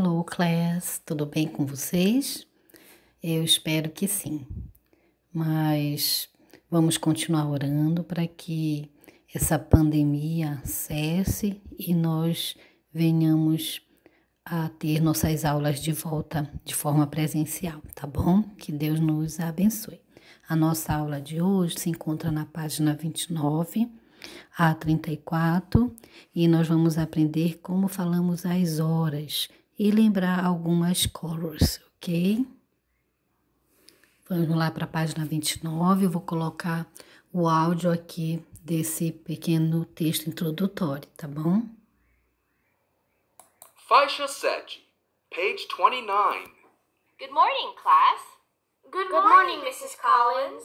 Hello class, tudo bem com vocês? Eu espero que sim. Mas vamos continuar orando para que essa pandemia cesse e nós venhamos a ter nossas aulas de volta de forma presencial, tá bom? Que Deus nos abençoe. A nossa aula de hoje se encontra na página 29 a 34 e nós vamos aprender como falamos as horas e lembrar algumas colors, ok? Vamos lá para a página 29, eu vou colocar o áudio aqui desse pequeno texto introdutório, tá bom? Faixa 7, page 29. Good morning, class. Good, Good morning, morning, Mrs. Collins.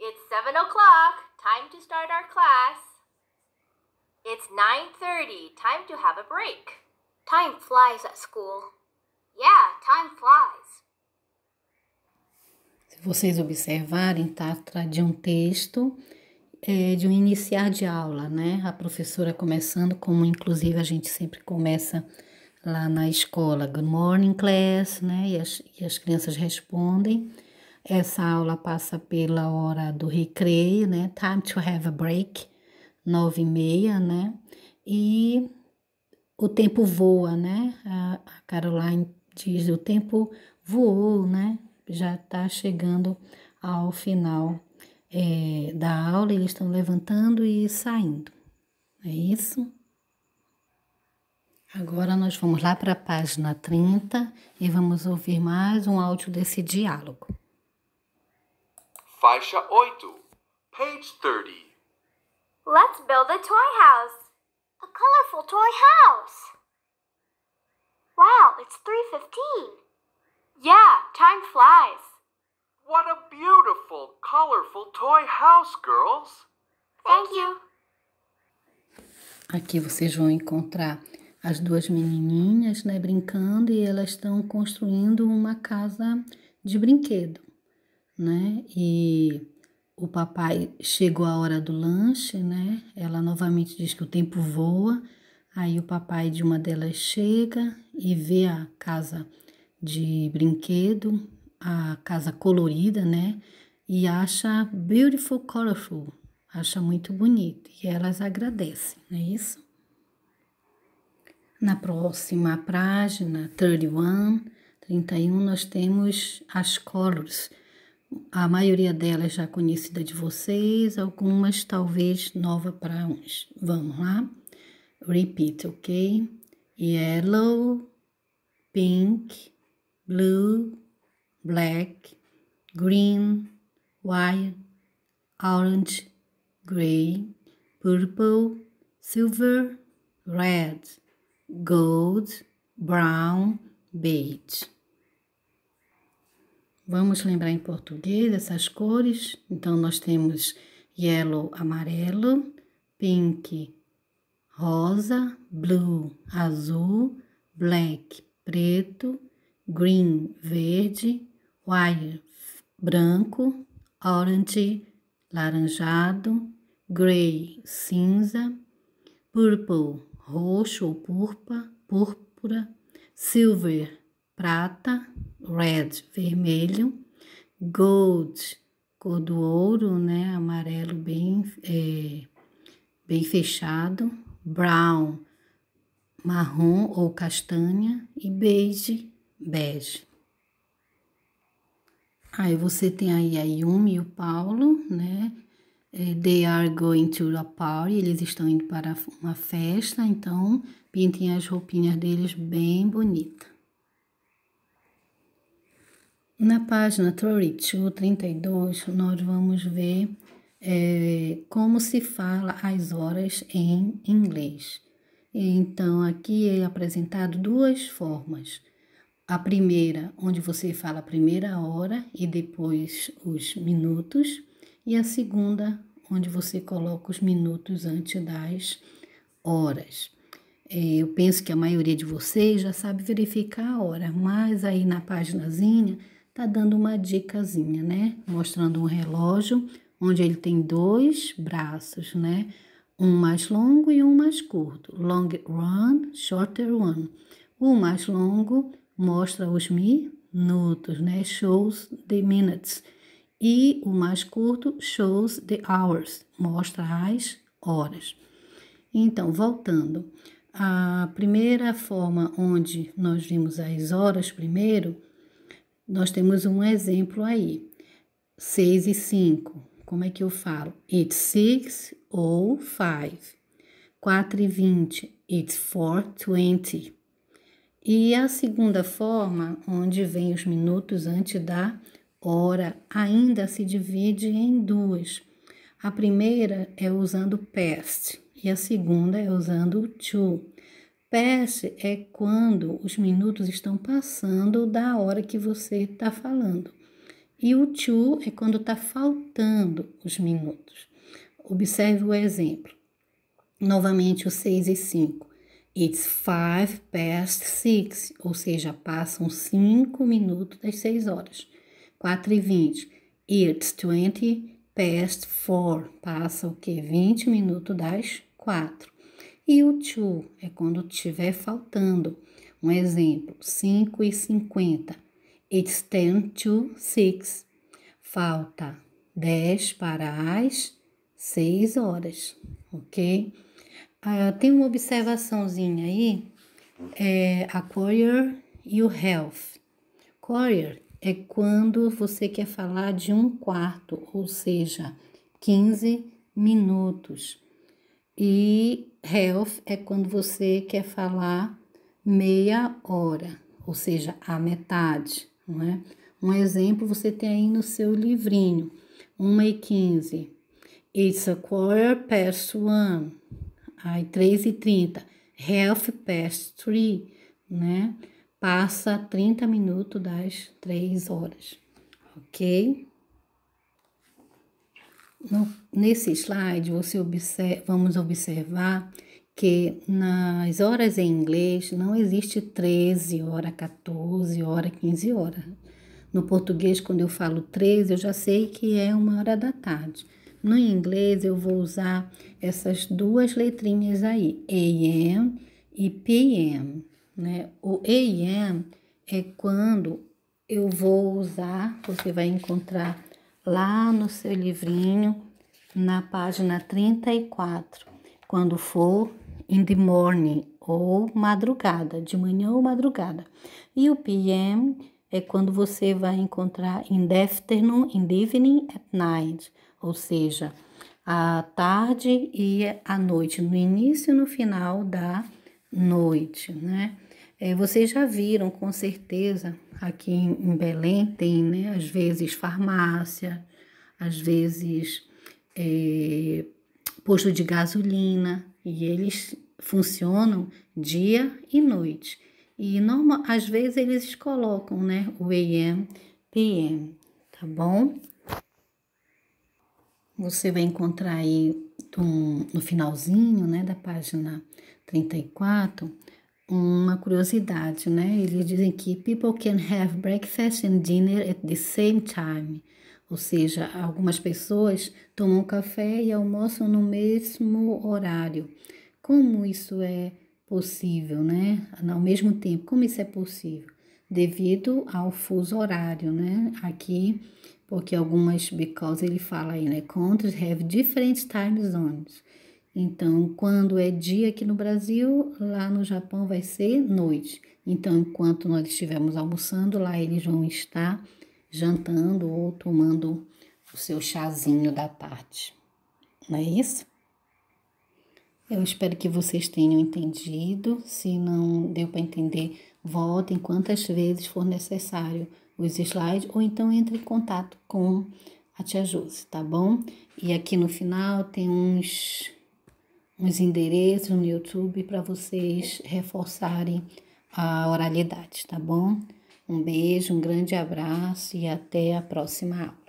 It's 7 o'clock, time to start our class. It's 9.30, time to have a break. Time flies at school. Yeah, time flies. Se vocês observarem, está atrás de um texto é, de um iniciar de aula, né? A professora começando, como inclusive a gente sempre começa lá na escola, good morning class, né? E as, e as crianças respondem. Essa aula passa pela hora do recreio, né? Time to have a break, nove e meia, né? E o tempo voa, né? A, Caroline diz: o tempo voou, né? Já está chegando ao final é, da aula, eles estão levantando e saindo. É isso? Agora nós vamos lá para a página 30 e vamos ouvir mais um áudio desse diálogo. Faixa 8, page 30. Let's build a toy house. A colorful toy house! Wow, it's 3.15. Yeah, time flies. What a beautiful, colorful toy house, girls! Thank you. Aqui vocês vão encontrar as duas menininhas, né, brincando e elas estão construindo uma casa de brinquedo, né? E o papai chegou a hora do lanche, né? Ela novamente diz que o tempo voa. Aí o papai de uma delas chega e vê a casa de brinquedo, a casa colorida, né? E acha beautiful, colorful, acha muito bonito. E elas agradecem, não é isso? Na próxima página, 31, 31, nós temos as colors a maioria delas já conhecida de vocês, algumas talvez nova para uns. Vamos lá? Repeat, ok? Yellow, pink, blue, black, green, white, orange, gray, purple, silver, red, gold, brown, beige. Vamos lembrar em português essas cores. Então, nós temos yellow, amarelo, pink, rosa, blue, azul, black, preto, green, verde, white, branco, orange, laranjado, gray cinza, purple, roxo ou purpa, púrpura, silver, prata, red, vermelho, gold, cor do ouro, né, amarelo bem, é, bem fechado, brown, marrom ou castanha e beige, bege. Aí você tem aí a Yumi e o Paulo, né? É, they are going to a party, eles estão indo para uma festa, então pintem as roupinhas deles bem bonitas. Na página 32, 32 nós vamos ver é, como se fala as horas em inglês. Então, aqui é apresentado duas formas. A primeira, onde você fala a primeira hora e depois os minutos, e a segunda, onde você coloca os minutos antes das horas. É, eu penso que a maioria de vocês já sabe verificar a hora, mas aí na paginazinha tá dando uma dicasinha, né? Mostrando um relógio onde ele tem dois braços, né? Um mais longo e um mais curto. Long run, shorter run. O mais longo mostra os minutos, né? Shows the minutes. E o mais curto shows the hours, mostra as horas. Então, voltando, a primeira forma onde nós vimos as horas primeiro nós temos um exemplo aí. 6 e 5. Como é que eu falo? It's 6 ou 5. 4 e 20. It's 420. E a segunda forma, onde vem os minutos antes da hora, ainda se divide em duas. A primeira é usando past e a segunda é usando o to. Prece é quando os minutos estão passando da hora que você está falando. E o to é quando está faltando os minutos. Observe o exemplo. Novamente, o 6 e 5. It's five past six, ou seja, passam 5 minutos das 6 horas. 4 e 20. It's 20 past four, passa o que? 20 minutos das 4. E o to é quando estiver faltando. Um exemplo, 5 e 50. It's 10 to 6. Falta 10 para as 6 horas, ok? Ah, tem uma observaçãozinha aí. É, e o health. Acquire é quando você quer falar de um quarto, ou seja, 15 minutos. E health é quando você quer falar meia hora, ou seja, a metade, não é? Um exemplo você tem aí no seu livrinho, 1 e 15. It's a quarter past one. Aí 3 e 30. Half past three, né? Passa 30 minutos das 3 horas, ok? ok? No, nesse slide, você observa, vamos observar que nas horas em inglês não existe 13 hora, 14 hora, 15 horas. No português, quando eu falo 13, eu já sei que é uma hora da tarde. No inglês, eu vou usar essas duas letrinhas aí, AM e PM. Né? O AM é quando eu vou usar, você vai encontrar lá no seu livrinho, na página 34, quando for in the morning ou madrugada, de manhã ou madrugada. E o PM é quando você vai encontrar in the afternoon, in the evening, at night, ou seja, à tarde e à noite, no início e no final da noite, né? É, vocês já viram com certeza aqui em Belém tem, né, às vezes farmácia, às vezes é, posto de gasolina e eles funcionam dia e noite. E normal, às vezes eles colocam, né, o AM, PM, tá bom? Você vai encontrar aí no finalzinho, né, da página 34, uma curiosidade, né? Eles dizem que people can have breakfast and dinner at the same time. Ou seja, algumas pessoas tomam café e almoçam no mesmo horário. Como isso é possível, né? Ao mesmo tempo, como isso é possível? Devido ao fuso horário, né? Aqui, porque algumas, because ele fala aí, né? Countries have different time zones. Então, quando é dia aqui no Brasil, lá no Japão vai ser noite. Então, enquanto nós estivermos almoçando, lá eles vão estar jantando ou tomando o seu chazinho da tarde. Não é isso? Eu espero que vocês tenham entendido. Se não deu para entender, voltem quantas vezes for necessário os slides ou então entre em contato com a tia Josi, tá bom? E aqui no final tem uns os endereços no YouTube para vocês reforçarem a oralidade, tá bom? Um beijo, um grande abraço e até a próxima aula.